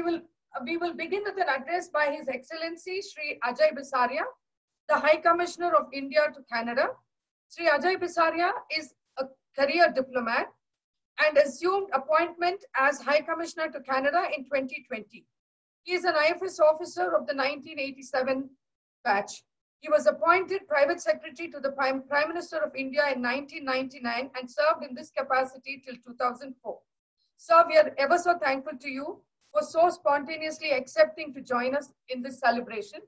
we will we will begin with an address by His Excellency Sri Ajay Bisaria, the High Commissioner of India to Canada. Sri Ajay Bisaria is a career diplomat and assumed appointment as High Commissioner to Canada in 2020. He is an IFS officer of the 1987 batch. He was appointed Private Secretary to the Prime, Prime Minister of India in 1999 and served in this capacity till 2004. Sir, we are ever so thankful to you was so spontaneously accepting to join us in this celebration.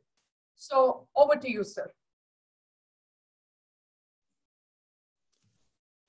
So over to you, sir.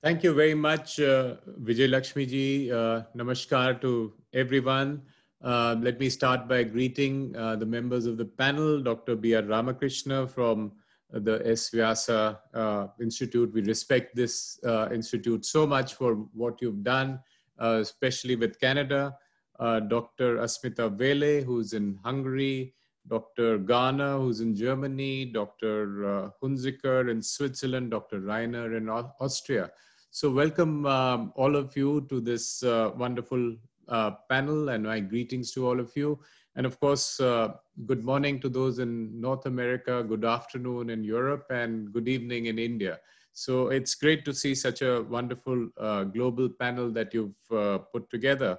Thank you very much, uh, Vijay Lakshmi ji. Uh, namaskar to everyone. Uh, let me start by greeting uh, the members of the panel, Dr. B.R. Ramakrishna from the S. Vyasa uh, Institute. We respect this uh, institute so much for what you've done, especially with Canada. Uh, Dr. Asmita Vele, who's in Hungary, Dr. Ghana, who's in Germany, Dr. Uh, Hunziker in Switzerland, Dr. Reiner in Austria. So welcome um, all of you to this uh, wonderful uh, panel and my greetings to all of you. And of course, uh, good morning to those in North America, good afternoon in Europe, and good evening in India. So it's great to see such a wonderful uh, global panel that you've put together.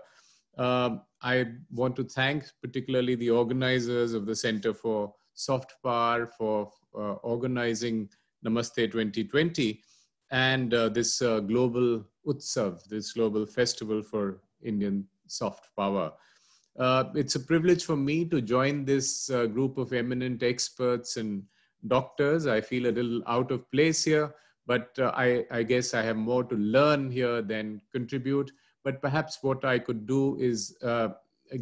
Um, I want to thank particularly the organizers of the Center for Soft Power for uh, organizing Namaste 2020 and uh, this uh, global Utsav, this global festival for Indian soft power. Uh, it's a privilege for me to join this uh, group of eminent experts and doctors. I feel a little out of place here, but I, I guess I have more to learn here than contribute but perhaps what I could do is uh,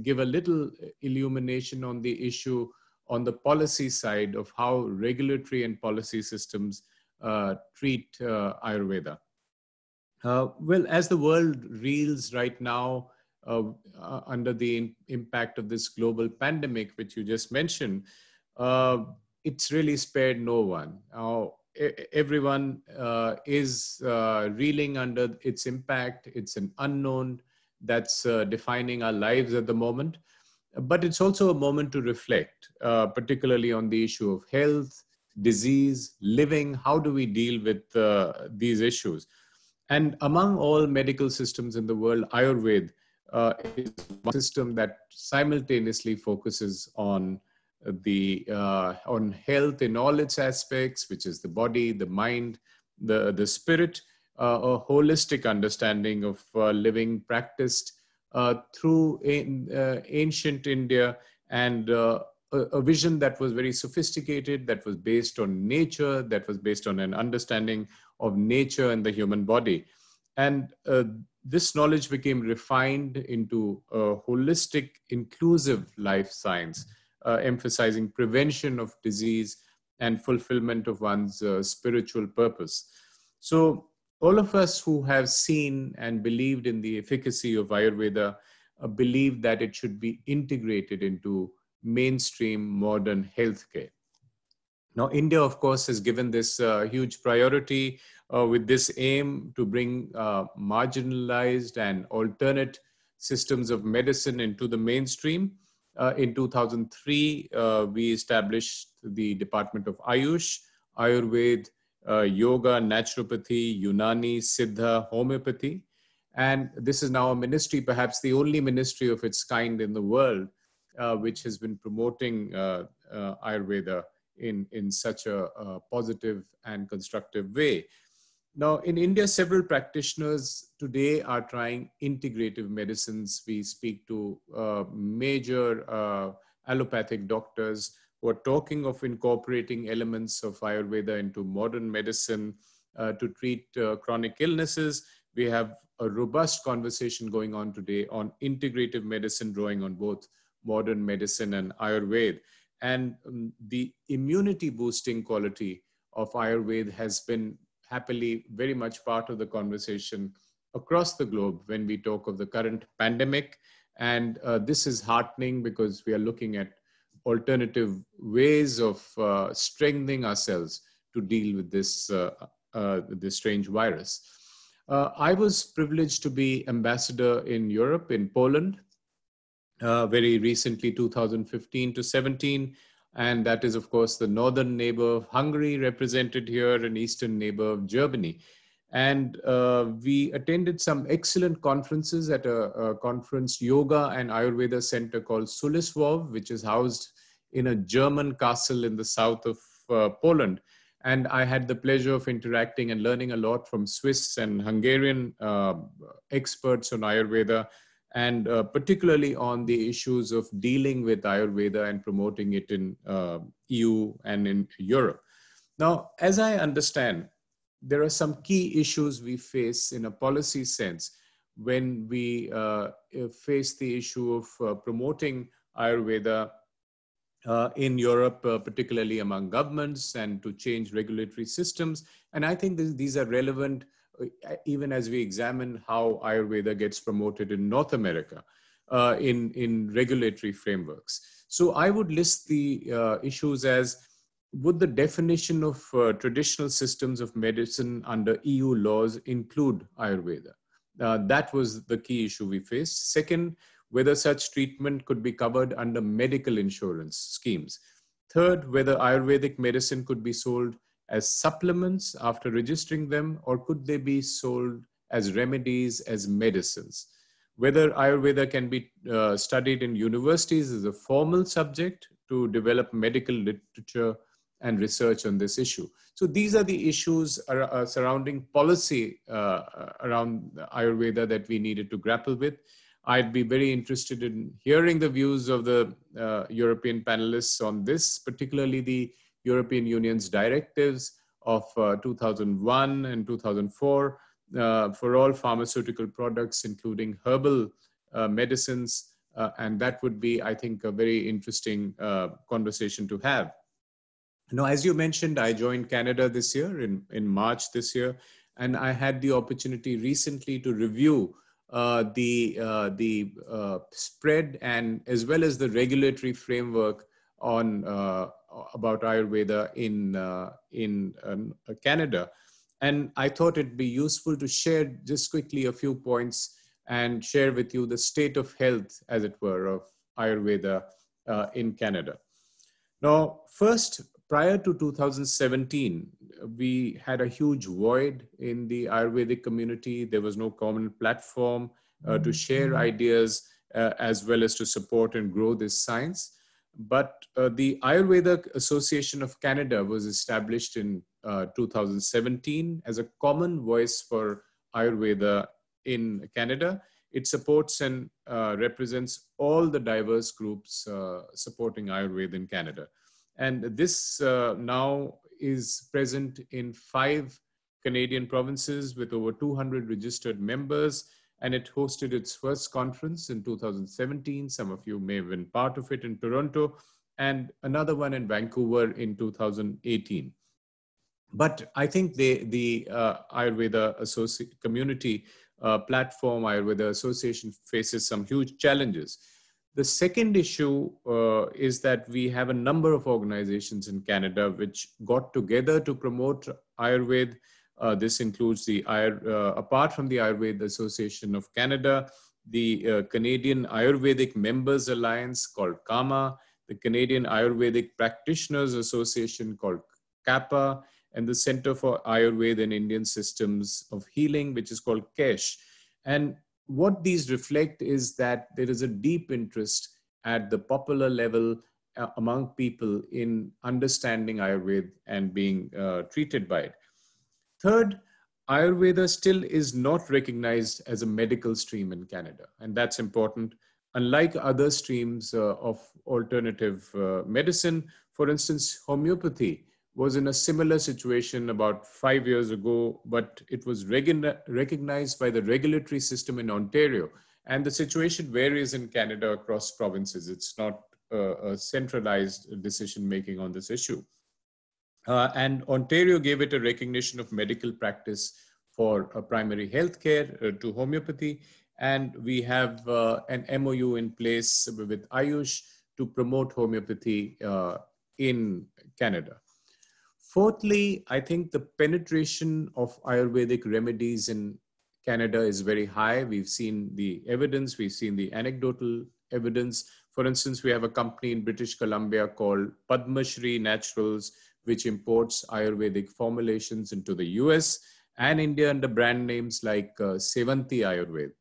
give a little illumination on the issue on the policy side of how regulatory and policy systems uh, treat uh, Ayurveda. Uh, well, as the world reels right now uh, uh, under the impact of this global pandemic, which you just mentioned, it's really spared no one everyone uh, is uh, reeling under its impact. It's an unknown that's uh, defining our lives at the moment. But it's also a moment to reflect, uh, particularly on the issue of health, disease, living. How do we deal with uh, these issues? And among all medical systems in the world, Ayurveda uh, is a system that simultaneously focuses on the uh, on health in all its aspects, which is the body, the mind, the the spirit, uh, a holistic understanding of uh, living practiced uh, through in, uh, ancient India and. Uh, a vision that was very sophisticated, that was based on nature, that was based on an understanding of nature and the human body. And this knowledge became refined into a holistic, inclusive life science uh, emphasizing prevention of disease and fulfillment of one's uh, spiritual purpose. So, all of us who have seen and believed in the efficacy of Ayurveda uh, believe that it should be integrated into mainstream modern healthcare. Now, India, of course, has given this uh, huge priority uh, with this aim to bring uh, marginalized and alternate systems of medicine into the mainstream. Uh, in 2003, uh, we established the Department of Ayush, Ayurveda, uh, Yoga, Naturopathy, Unani, Siddha, Homeopathy. And this is now a ministry, perhaps the only ministry of its kind in the world, uh, which has been promoting uh, uh, Ayurveda in, in such a, a positive and constructive way. Now, in India, several practitioners today are trying integrative medicines. We speak to uh, major uh, allopathic doctors who are talking of incorporating elements of Ayurveda into modern medicine uh, to treat uh, chronic illnesses. We have a robust conversation going on today on integrative medicine, drawing on both modern medicine and Ayurveda. And um, the immunity boosting quality of Ayurveda has been happily very much part of the conversation across the globe when we talk of the current pandemic. And uh, this is heartening because we are looking at alternative ways of uh, strengthening ourselves to deal with this, uh, uh this strange virus. Uh, I was privileged to be ambassador in Europe, in Poland, uh, very recently, 2015 to 17. And that is, of course, the northern neighbor of Hungary, represented here, and eastern neighbor of Germany. And uh, we attended some excellent conferences at a, a, conference yoga and Ayurveda center called Suliswov, which is housed in a German castle in the south of uh, Poland. And I had the pleasure of interacting and learning a lot from Swiss and Hungarian uh, experts on Ayurveda and uh, particularly on the issues of dealing with Ayurveda and promoting it in uh, EU and in Europe. Now, as I understand, there are some key issues we face in a policy sense when we uh, uh face the issue of uh, promoting Ayurveda uh, in Europe, particularly among governments and to change regulatory systems. And I think these are relevant uh, uh, even as we examine how Ayurveda gets promoted in North America uh, in, in regulatory frameworks. So I would list the uh, issues as would the definition of uh, traditional systems of medicine under EU laws include Ayurveda? Uh, that was the key issue we faced. Second, whether such treatment could be covered under medical insurance schemes. Third, whether Ayurvedic medicine could be sold as supplements after registering them, or could they be sold as remedies, as medicines? Whether Ayurveda can be uh, studied in universities is a formal subject to develop medical literature and research on this issue. So these are the issues uh, surrounding policy uh, uh, around Ayurveda that we needed to grapple with. I'd be very interested in hearing the views of the uh, European panelists on this, particularly the European Union's directives of uh, 2001 and 2004 uh, for all pharmaceutical products, including herbal uh, medicines. Uh, and that would be, I think, a very interesting uh, conversation to have. Now, as you mentioned, I joined Canada this year in, in March this year, and I had the opportunity recently to review uh, the, the spread and as well as the regulatory framework on about Ayurveda in uh, in um, uh, Canada, and I thought it'd be useful to share just quickly a few points and share with you the state of health, as it were, of Ayurveda uh, in Canada. Now, first, prior to 2017, we had a huge void in the Ayurvedic community. There was no common platform uh, to share mm-hmm. ideas uh, as well as to support and grow this science. But uh, the Ayurveda Association of Canada was established in uh, 2017 as a common voice for Ayurveda in Canada. It supports and uh, represents all the diverse groups uh, supporting Ayurveda in Canada. And this uh, now is present in five Canadian provinces with over 200 registered members and it hosted its first conference in 2017. Some of you may have been part of it in Toronto and another one in Vancouver in 2018. But I think they, the uh, Ayurveda Associ- community uh, platform, Ayurveda Association faces some huge challenges. The second issue uh, is that we have a number of organizations in Canada which got together to promote Ayurveda uh, this includes the, uh, apart from the Ayurveda Association of Canada, the uh, Canadian Ayurvedic Members Alliance called KAMA, the Canadian Ayurvedic Practitioners Association called Kappa, and the Center for Ayurveda and Indian Systems of Healing, which is called KESH. And what these reflect is that there is a deep interest at the popular level uh, among people in understanding Ayurveda and being uh, treated by it. Third, Ayurveda still is not recognized as a medical stream in Canada, and that's important. Unlike other streams uh, of alternative uh, medicine, for instance, homeopathy was in a similar situation about five years ago, but it was recognized by the regulatory system in Ontario. And the situation varies in Canada across provinces. It's not uh, a centralized decision making on this issue. Uh, and Ontario gave it a recognition of medical practice for uh, primary health care uh, to homeopathy. And we have uh, an MOU in place with Ayush to promote homeopathy uh, in Canada. Fourthly, I think the penetration of Ayurvedic remedies in Canada is very high. We've seen the evidence, we've seen the anecdotal evidence. For instance, we have a company in British Columbia called Padma Shri Naturals, which imports Ayurvedic formulations into the US and India under brand names like uh, Sevanti Ayurveda.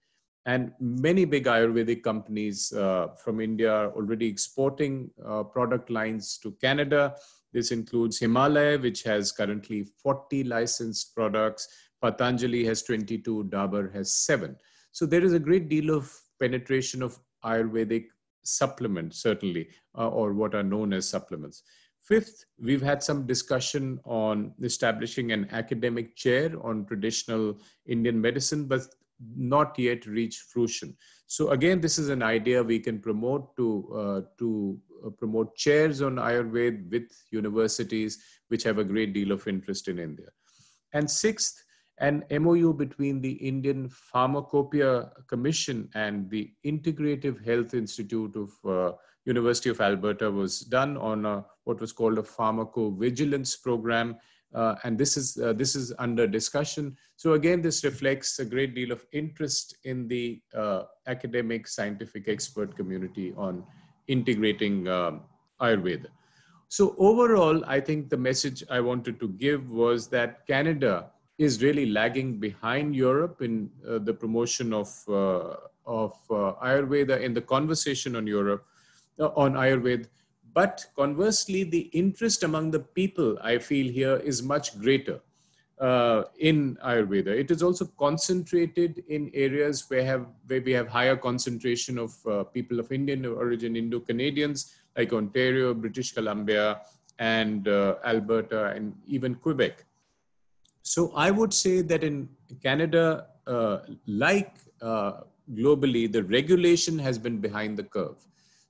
And many big Ayurvedic companies uh, from India are already exporting uh, product lines to Canada. This includes Himalaya, which has currently 40 licensed products. Patanjali has 22, Dabur has seven. So there is a great deal of penetration of Ayurvedic supplements, certainly, uh, or what are known as supplements. Fifth, we've had some discussion on establishing an academic chair on traditional Indian medicine, but not yet reached fruition. So again, this is an idea we can promote to uh, to uh, promote chairs on Ayurveda with universities which have a great deal of interest in India. And sixth, an MOU between the Indian Pharmacopoeia Commission and the Integrative Health Institute of uh, University of Alberta was done on a, what was called a pharmacovigilance program. Uh, and this is, uh, this is under discussion. So again, this reflects a great deal of interest in the uh, academic scientific expert community on integrating um, Ayurveda. So overall, I think the message I wanted to give was that Canada is really lagging behind Europe in uh, the promotion of, uh, of uh, Ayurveda in the conversation on Europe on Ayurveda. But conversely, the interest among the people I feel here is much greater uh, in Ayurveda. It is also concentrated in areas where have where we have higher concentration of uh, people of Indian origin, Indo Canadians like Ontario, British Columbia, and uh, Alberta, and even Quebec. So I would say that in Canada, uh, like uh, globally, the regulation has been behind the curve.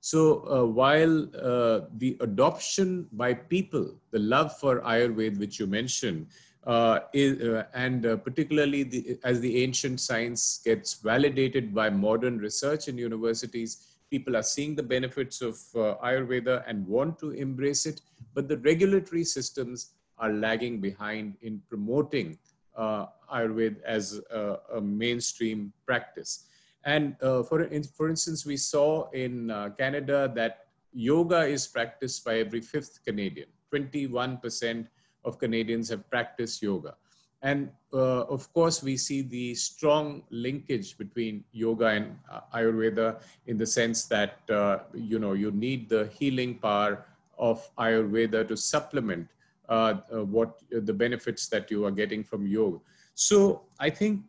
So uh, while uh, the adoption by people, the love for Ayurveda, which you mentioned, uh, is, uh, and uh, particularly the, as the ancient science gets validated by modern research in universities, people are seeing the benefits of uh, Ayurveda and want to embrace it, but the regulatory systems are lagging behind in promoting Ayurveda as a, a mainstream practice. And uh, for, in, for instance, we saw in uh, Canada that yoga is practiced by every fifth Canadian. 21% of Canadians have practiced yoga. And uh, of course, we see the strong linkage between yoga and uh, Ayurveda in the sense that, uh, you know, you need the healing power of Ayurveda to supplement uh, what the benefits that you are getting from yoga. So I think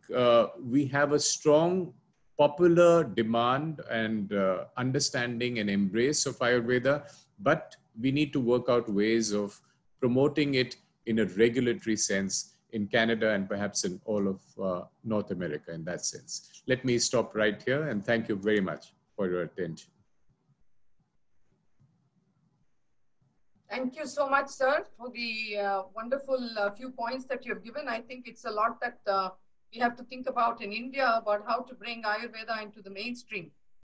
we have a strong popular demand and uh, understanding and embrace of Ayurveda, but we need to work out ways of promoting it in a regulatory sense in Canada and perhaps in all of uh, North America in that sense. Let me stop right here and thank you very much for your attention. Thank you so much, sir, for the uh, wonderful uh, few points that you have given. I think it's a lot that uh, we have to think about in India about how to bring Ayurveda into the mainstream.